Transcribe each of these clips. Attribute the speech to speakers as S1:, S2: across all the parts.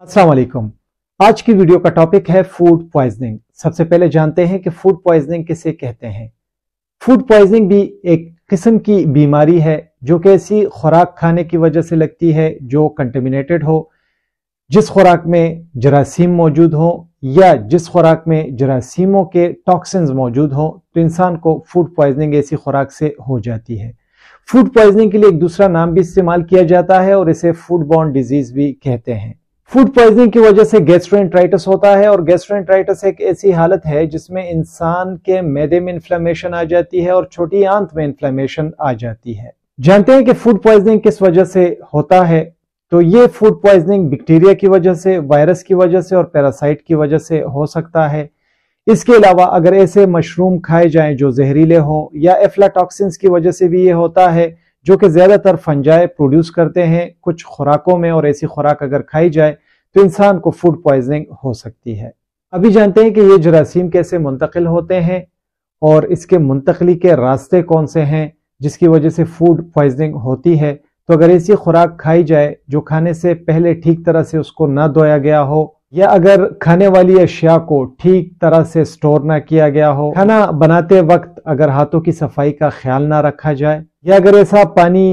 S1: अस्सलाम वालेकुम आज की वीडियो का टॉपिक है फूड पॉइजनिंग सबसे पहले जानते हैं कि फूड पॉइजनिंग किसे कहते हैं फूड पॉइजनिंग भी एक किस्म की बीमारी है जो कि ऐसी खुराक खाने की वजह से लगती है जो कंटेमिनेटेड हो जिस खुराक में जरासीम मौजूद हो या जिस खुराक में जरासीमों के टॉक्सिन्स मौजूद हों तो इंसान को फूड प्वाइजनिंग ऐसी खुराक से हो जाती है फूड पॉइजनिंग के लिए एक दूसरा नाम भी इस्तेमाल किया जाता है और इसे फूड बॉर्न डिजीज भी कहते हैं फूड पॉइजनिंग की वजह से गैस्ट्रोइंट्राइटिस होता है और गैस्ट्रोइंट्राइटिस एक ऐसी हालत है जिसमें इंसान के मैदे में इन्फ्लेमेशन आ जाती है और छोटी आंत में इन्फ्लेमेशन आ जाती है जानते हैं कि फूड पॉइजनिंग किस वजह से होता है तो ये फूड पॉइजनिंग बैक्टीरिया की वजह से वायरस की वजह से और पैरासाइट की वजह से हो सकता है इसके अलावा अगर ऐसे मशरूम खाए जाए जो जहरीले हों या एफ्लाटॉक्सिन की वजह से भी ये होता है जो कि ज़्यादातर फंजाए प्रोड्यूस करते हैं कुछ खुराकों में और ऐसी खुराक अगर खाई जाए तो इंसान को फूड पॉइजनिंग हो सकती है अभी जानते हैं कि ये जरासीम कैसे मुंतकिल होते हैं और इसके मुंतकली के रास्ते कौन से हैं जिसकी वजह से फूड पॉइजनिंग होती है तो अगर ऐसी खुराक खाई जाए जो खाने से पहले ठीक तरह से उसको ना धोया गया हो या अगर खाने वाली अशिया को ठीक तरह से स्टोर ना किया गया हो खाना बनाते वक्त अगर हाथों की सफाई का ख्याल ना रखा जाए या अगर ऐसा पानी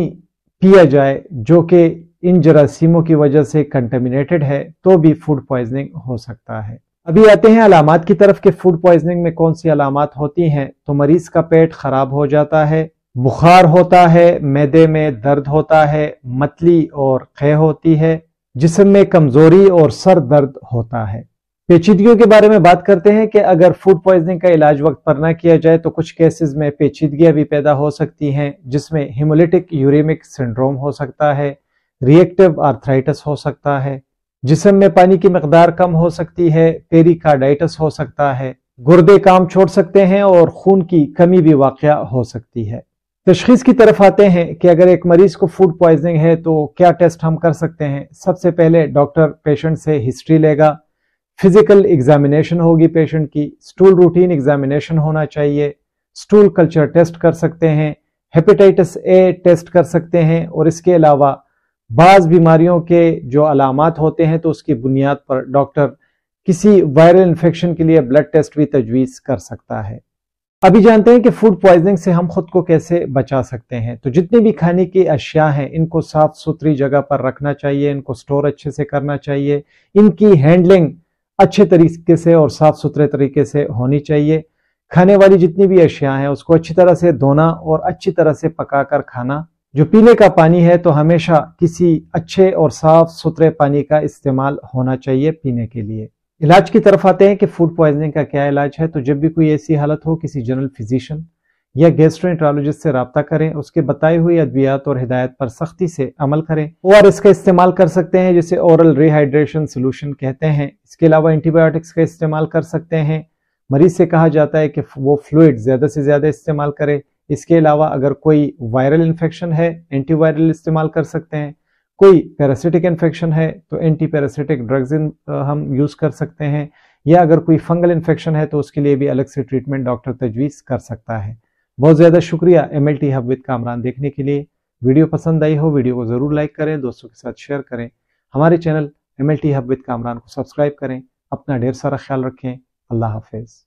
S1: पिया जाए जो कि इन जरासीमों की वजह से कंटेमिनेटेड है तो भी फूड पॉइजनिंग हो सकता है अभी आते हैं अलामत की तरफ के फूड पॉइजनिंग में कौन सी अलामत होती हैं तो मरीज का पेट खराब हो जाता है बुखार होता है मैदे में दर्द होता है मतली और खे होती है जिसम में कमजोरी और सर दर्द होता है पेचीदगियों के बारे में बात करते हैं कि अगर फूड पॉइजनिंग का इलाज वक्त पर ना किया जाए तो कुछ केसेस में पेचीदगियां भी पैदा हो सकती हैं जिसमें हिमोलिटिक यूरेमिक सिंड्रोम हो सकता है रिएक्टिव आर्थराइटिस हो सकता है जिसम में पानी की मकदार कम हो सकती है पेरिकार्डाइटिस हो सकता है गुर्दे काम छोड़ सकते हैं और खून की कमी भी वाक़ हो सकती है तशखीस की तरफ आते हैं कि अगर एक मरीज को फूड पॉइजनिंग है तो क्या टेस्ट हम कर सकते हैं सबसे पहले डॉक्टर पेशेंट से हिस्ट्री लेगा फिजिकल एग्जामिनेशन होगी पेशेंट की स्टूल रूटीन एग्जामिनेशन होना चाहिए स्टूल कल्चर टेस्ट कर सकते हैं हेपेटाइटिस ए टेस्ट कर सकते हैं और इसके अलावा बाज़ बीमारियों के जो अलामत होते हैं तो उसकी बुनियाद पर डॉक्टर किसी वायरल इन्फेक्शन के लिए ब्लड टेस्ट भी तजवीज़ कर सकता है अभी जानते हैं कि फूड पॉइजनिंग से हम खुद को कैसे बचा सकते हैं तो जितनी भी खाने की अशिया हैं इनको साफ़ सुथरी जगह पर रखना चाहिए इनको स्टोर अच्छे से करना चाहिए इनकी हैंडलिंग अच्छे तरीके से और साफ़ सुथरे तरीके से होनी चाहिए खाने वाली जितनी भी अशिया हैं उसको अच्छी तरह से धोना और अच्छी तरह से पका खाना जो पीने का पानी है तो हमेशा किसी अच्छे और साफ सुथरे पानी का इस्तेमाल होना चाहिए पीने के लिए इलाज की तरफ आते हैं कि फूड पॉइजनिंग का क्या इलाज है तो जब भी कोई ऐसी हालत हो किसी जनरल फिजिशियन या गेस्ट्रोएंट्रोलॉजिस्ट से रबता करें उसके बताए हुए अद्वियात और हिदायत पर सख्ती से अमल करें और इसका इस्तेमाल कर सकते हैं जिसे ओरल रिहाइड्रेशन सोल्यूशन कहते हैं इसके अलावा एंटीबायोटिक्स का इस्तेमाल कर सकते हैं मरीज से कहा जाता है कि वो फ्लूड ज़्यादा से ज़्यादा इस्तेमाल करे इसके अलावा अगर कोई वायरल इन्फेक्शन है एंटीवायरल इस्तेमाल कर सकते हैं कोई पैरासिटिक इन्फेक्शन है तो एंटी पैरासिटिक ड्रग्स हम यूज़ कर सकते हैं या अगर कोई फंगल इन्फेक्शन है तो उसके लिए भी अलग से ट्रीटमेंट डॉक्टर तजवीज़ कर सकता है बहुत ज़्यादा शुक्रिया M L T Hub with Kamran देखने के लिए वीडियो पसंद आई हो वीडियो को ज़रूर लाइक करें दोस्तों के साथ शेयर करें हमारे channel M L T Hub with Kamran को सब्सक्राइब करें अपना ढेर सारा ख्याल रखें अल्लाह हाफिज़